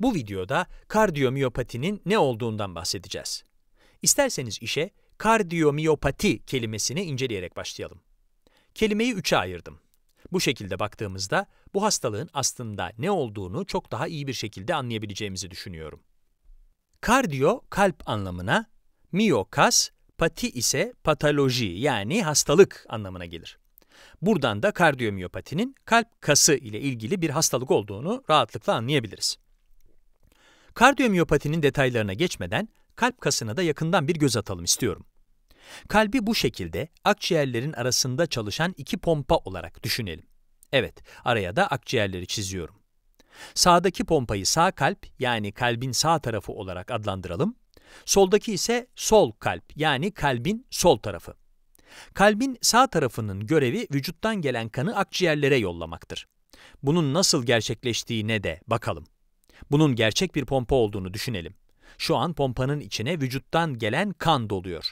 Bu videoda kardiyomiyopatinin ne olduğundan bahsedeceğiz. İsterseniz işe kardiyomiyopati kelimesini inceleyerek başlayalım. Kelimeyi üçe ayırdım. Bu şekilde baktığımızda bu hastalığın aslında ne olduğunu çok daha iyi bir şekilde anlayabileceğimizi düşünüyorum. Kardiyo kalp anlamına, miyokas pati ise patoloji yani hastalık anlamına gelir. Buradan da kardiyomiyopatinin kalp kası ile ilgili bir hastalık olduğunu rahatlıkla anlayabiliriz. Kardiyomiyopatinin detaylarına geçmeden kalp kasına da yakından bir göz atalım istiyorum. Kalbi bu şekilde akciğerlerin arasında çalışan iki pompa olarak düşünelim. Evet, araya da akciğerleri çiziyorum. Sağdaki pompayı sağ kalp yani kalbin sağ tarafı olarak adlandıralım. Soldaki ise sol kalp yani kalbin sol tarafı. Kalbin sağ tarafının görevi vücuttan gelen kanı akciğerlere yollamaktır. Bunun nasıl gerçekleştiğine de bakalım. Bunun gerçek bir pompa olduğunu düşünelim. Şu an pompanın içine vücuttan gelen kan doluyor.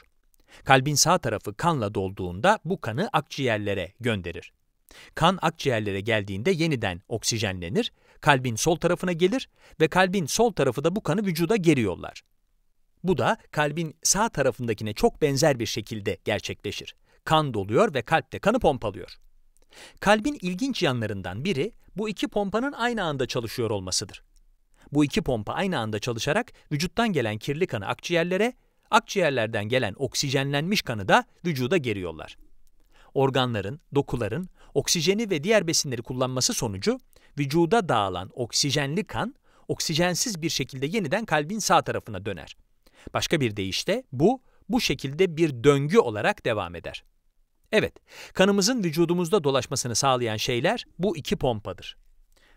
Kalbin sağ tarafı kanla dolduğunda bu kanı akciğerlere gönderir. Kan akciğerlere geldiğinde yeniden oksijenlenir, kalbin sol tarafına gelir ve kalbin sol tarafı da bu kanı vücuda geri yollar. Bu da kalbin sağ tarafındakine çok benzer bir şekilde gerçekleşir. Kan doluyor ve kalp de kanı pompalıyor. Kalbin ilginç yanlarından biri bu iki pompanın aynı anda çalışıyor olmasıdır. Bu iki pompa aynı anda çalışarak vücuttan gelen kirli kanı akciğerlere, akciğerlerden gelen oksijenlenmiş kanı da vücuda geri yollar. Organların, dokuların oksijeni ve diğer besinleri kullanması sonucu vücuda dağılan oksijenli kan oksijensiz bir şekilde yeniden kalbin sağ tarafına döner. Başka bir deyişle bu bu şekilde bir döngü olarak devam eder. Evet, kanımızın vücudumuzda dolaşmasını sağlayan şeyler bu iki pompadır.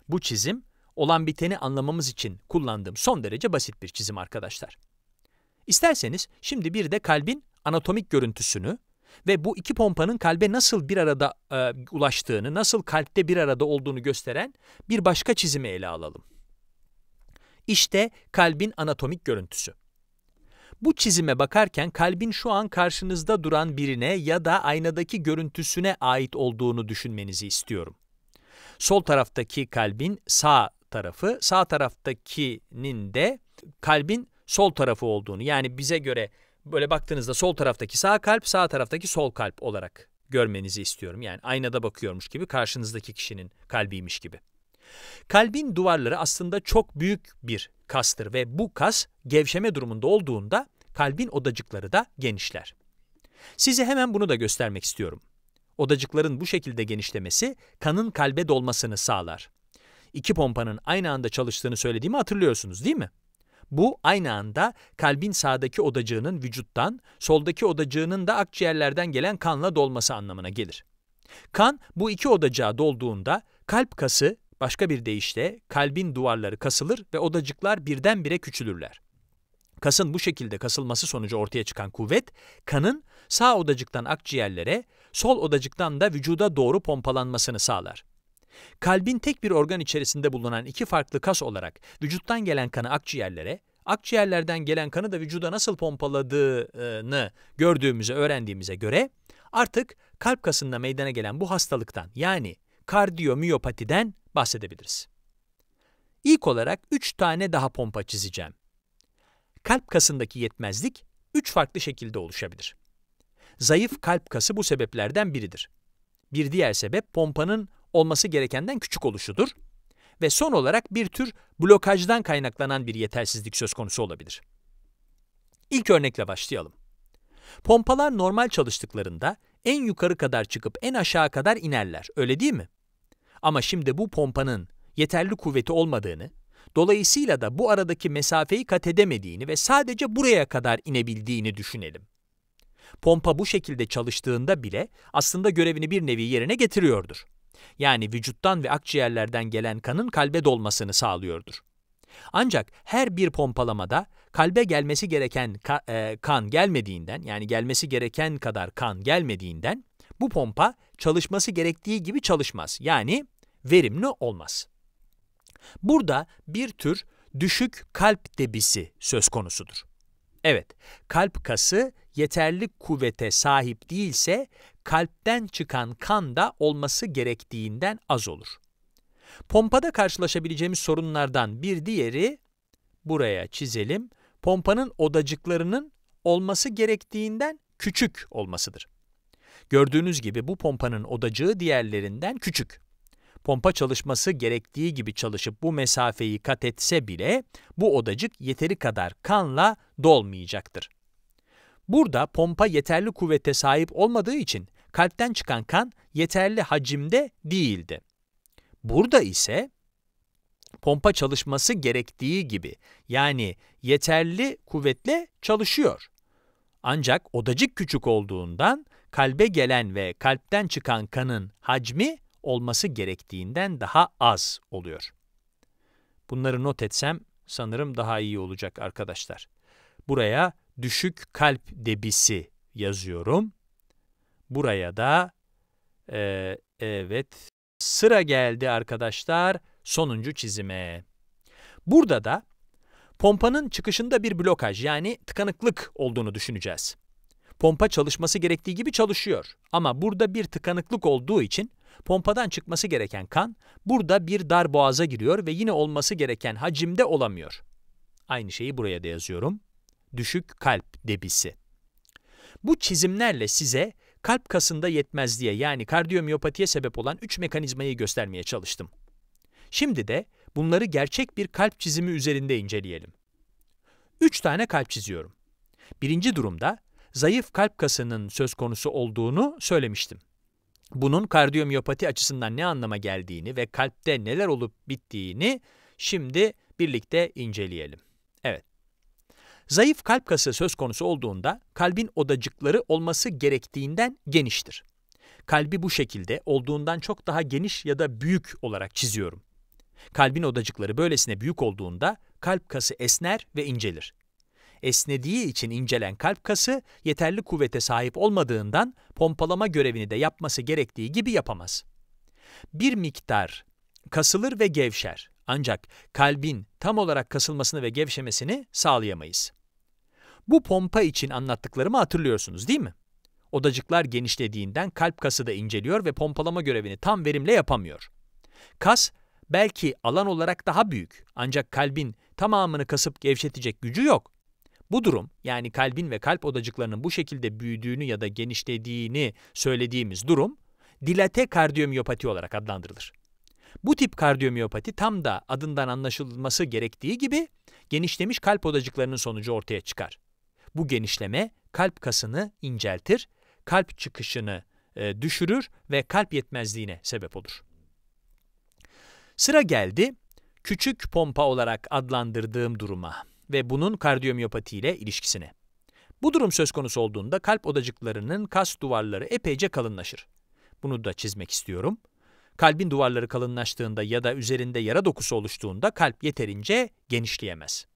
Bu çizim olan biteni anlamamız için kullandığım son derece basit bir çizim arkadaşlar. İsterseniz şimdi bir de kalbin anatomik görüntüsünü ve bu iki pompanın kalbe nasıl bir arada e, ulaştığını, nasıl kalpte bir arada olduğunu gösteren bir başka çizimi ele alalım. İşte kalbin anatomik görüntüsü. Bu çizime bakarken kalbin şu an karşınızda duran birine ya da aynadaki görüntüsüne ait olduğunu düşünmenizi istiyorum. Sol taraftaki kalbin sağ tarafı, sağ taraftakinin de kalbin sol tarafı olduğunu yani bize göre böyle baktığınızda sol taraftaki sağ kalp, sağ taraftaki sol kalp olarak görmenizi istiyorum. Yani aynada bakıyormuş gibi karşınızdaki kişinin kalbiymiş gibi. Kalbin duvarları aslında çok büyük bir kastır ve bu kas gevşeme durumunda olduğunda kalbin odacıkları da genişler. Size hemen bunu da göstermek istiyorum. Odacıkların bu şekilde genişlemesi kanın kalbe dolmasını sağlar iki pompanın aynı anda çalıştığını söylediğimi hatırlıyorsunuz değil mi? Bu aynı anda kalbin sağdaki odacığının vücuttan, soldaki odacığının da akciğerlerden gelen kanla dolması anlamına gelir. Kan bu iki odacığa dolduğunda kalp kası, başka bir deyişle kalbin duvarları kasılır ve odacıklar birdenbire küçülürler. Kasın bu şekilde kasılması sonucu ortaya çıkan kuvvet, kanın sağ odacıktan akciğerlere, sol odacıktan da vücuda doğru pompalanmasını sağlar. Kalbin tek bir organ içerisinde bulunan iki farklı kas olarak vücuttan gelen kanı akciğerlere, akciğerlerden gelen kanı da vücuda nasıl pompaladığını gördüğümüze, öğrendiğimize göre artık kalp kasında meydana gelen bu hastalıktan yani kardiyomiyopatiden bahsedebiliriz. İlk olarak 3 tane daha pompa çizeceğim. Kalp kasındaki yetmezlik 3 farklı şekilde oluşabilir. Zayıf kalp kası bu sebeplerden biridir. Bir diğer sebep pompanın olması gerekenden küçük oluşudur ve son olarak bir tür blokajdan kaynaklanan bir yetersizlik söz konusu olabilir. İlk örnekle başlayalım. Pompalar normal çalıştıklarında en yukarı kadar çıkıp en aşağı kadar inerler, öyle değil mi? Ama şimdi bu pompanın yeterli kuvveti olmadığını, dolayısıyla da bu aradaki mesafeyi kat edemediğini ve sadece buraya kadar inebildiğini düşünelim. Pompa bu şekilde çalıştığında bile aslında görevini bir nevi yerine getiriyordur. Yani vücuttan ve akciğerlerden gelen kanın kalbe dolmasını sağlıyordur. Ancak her bir pompalamada kalbe gelmesi gereken ka e, kan gelmediğinden, yani gelmesi gereken kadar kan gelmediğinden bu pompa çalışması gerektiği gibi çalışmaz. Yani verimli olmaz. Burada bir tür düşük kalp debisi söz konusudur. Evet, kalp kası yeterli kuvvete sahip değilse kalpten çıkan kan da olması gerektiğinden az olur. Pompada karşılaşabileceğimiz sorunlardan bir diğeri, buraya çizelim, pompanın odacıklarının olması gerektiğinden küçük olmasıdır. Gördüğünüz gibi bu pompanın odacığı diğerlerinden küçük. Pompa çalışması gerektiği gibi çalışıp bu mesafeyi kat etse bile bu odacık yeteri kadar kanla dolmayacaktır. Burada pompa yeterli kuvvete sahip olmadığı için kalpten çıkan kan yeterli hacimde değildi. Burada ise pompa çalışması gerektiği gibi yani yeterli kuvvetle çalışıyor. Ancak odacık küçük olduğundan kalbe gelen ve kalpten çıkan kanın hacmi olması gerektiğinden daha az oluyor. Bunları not etsem sanırım daha iyi olacak arkadaşlar. Buraya düşük kalp debisi yazıyorum. Buraya da e, evet sıra geldi arkadaşlar sonuncu çizime. Burada da pompanın çıkışında bir blokaj yani tıkanıklık olduğunu düşüneceğiz. Pompa çalışması gerektiği gibi çalışıyor ama burada bir tıkanıklık olduğu için pompadan çıkması gereken kan burada bir dar boğaza giriyor ve yine olması gereken hacimde olamıyor. Aynı şeyi buraya da yazıyorum. Düşük kalp debisi. Bu çizimlerle size kalp kasında yetmezliğe yani kardiyomiyopatiye sebep olan 3 mekanizmayı göstermeye çalıştım. Şimdi de bunları gerçek bir kalp çizimi üzerinde inceleyelim. 3 tane kalp çiziyorum. Birinci durumda zayıf kalp kasının söz konusu olduğunu söylemiştim. Bunun kardiyomiyopati açısından ne anlama geldiğini ve kalpte neler olup bittiğini şimdi birlikte inceleyelim. Zayıf kalp kası söz konusu olduğunda kalbin odacıkları olması gerektiğinden geniştir. Kalbi bu şekilde olduğundan çok daha geniş ya da büyük olarak çiziyorum. Kalbin odacıkları böylesine büyük olduğunda kalp kası esner ve incelir. Esnediği için incelen kalp kası yeterli kuvvete sahip olmadığından pompalama görevini de yapması gerektiği gibi yapamaz. Bir miktar kasılır ve gevşer ancak kalbin tam olarak kasılmasını ve gevşemesini sağlayamayız. Bu pompa için anlattıklarımı hatırlıyorsunuz değil mi? Odacıklar genişlediğinden kalp kası da inceliyor ve pompalama görevini tam verimle yapamıyor. Kas belki alan olarak daha büyük ancak kalbin tamamını kasıp gevşetecek gücü yok. Bu durum yani kalbin ve kalp odacıklarının bu şekilde büyüdüğünü ya da genişlediğini söylediğimiz durum dilate kardiyomiyopati olarak adlandırılır. Bu tip kardiyomiyopati tam da adından anlaşılması gerektiği gibi genişlemiş kalp odacıklarının sonucu ortaya çıkar. Bu genişleme kalp kasını inceltir, kalp çıkışını e, düşürür ve kalp yetmezliğine sebep olur. Sıra geldi küçük pompa olarak adlandırdığım duruma ve bunun kardiyomiyopati ile ilişkisine. Bu durum söz konusu olduğunda kalp odacıklarının kas duvarları epeyce kalınlaşır. Bunu da çizmek istiyorum. Kalbin duvarları kalınlaştığında ya da üzerinde yara dokusu oluştuğunda kalp yeterince genişleyemez.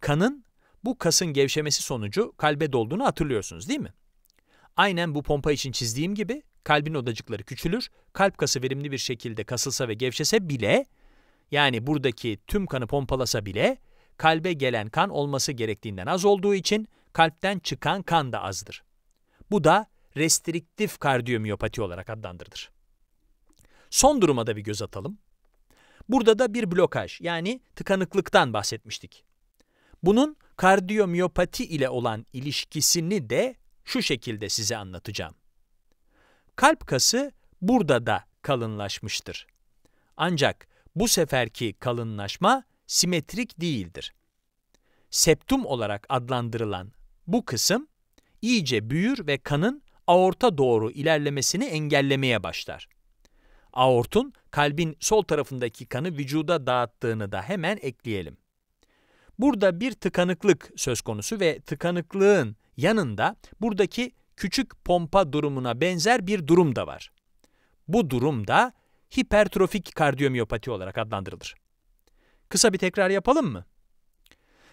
Kanın bu kasın gevşemesi sonucu kalbe dolduğunu hatırlıyorsunuz değil mi? Aynen bu pompa için çizdiğim gibi kalbin odacıkları küçülür, kalp kası verimli bir şekilde kasılsa ve gevşese bile, yani buradaki tüm kanı pompalasa bile, kalbe gelen kan olması gerektiğinden az olduğu için kalpten çıkan kan da azdır. Bu da restriktif kardiyomiyopati olarak adlandırılır. Son duruma da bir göz atalım. Burada da bir blokaj yani tıkanıklıktan bahsetmiştik. Bunun kardiyomiyopati ile olan ilişkisini de şu şekilde size anlatacağım. Kalp kası burada da kalınlaşmıştır. Ancak bu seferki kalınlaşma simetrik değildir. Septum olarak adlandırılan bu kısım iyice büyür ve kanın aorta doğru ilerlemesini engellemeye başlar. Aortun kalbin sol tarafındaki kanı vücuda dağıttığını da hemen ekleyelim. Burada bir tıkanıklık söz konusu ve tıkanıklığın yanında buradaki küçük pompa durumuna benzer bir durum da var. Bu durum da hipertrofik kardiyomiyopati olarak adlandırılır. Kısa bir tekrar yapalım mı?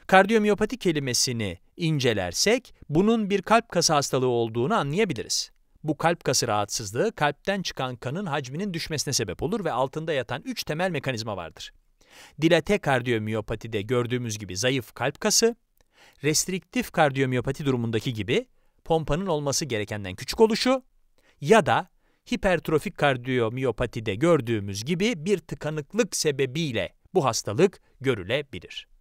Kardiyomiyopati kelimesini incelersek bunun bir kalp kası hastalığı olduğunu anlayabiliriz. Bu kalp kası rahatsızlığı kalpten çıkan kanın hacminin düşmesine sebep olur ve altında yatan üç temel mekanizma vardır. Dilate kardiyomiyopatide gördüğümüz gibi zayıf kalp kası, restriktif kardiyomiyopati durumundaki gibi pompanın olması gerekenden küçük oluşu ya da hipertrofik kardiyomiyopatide gördüğümüz gibi bir tıkanıklık sebebiyle bu hastalık görülebilir.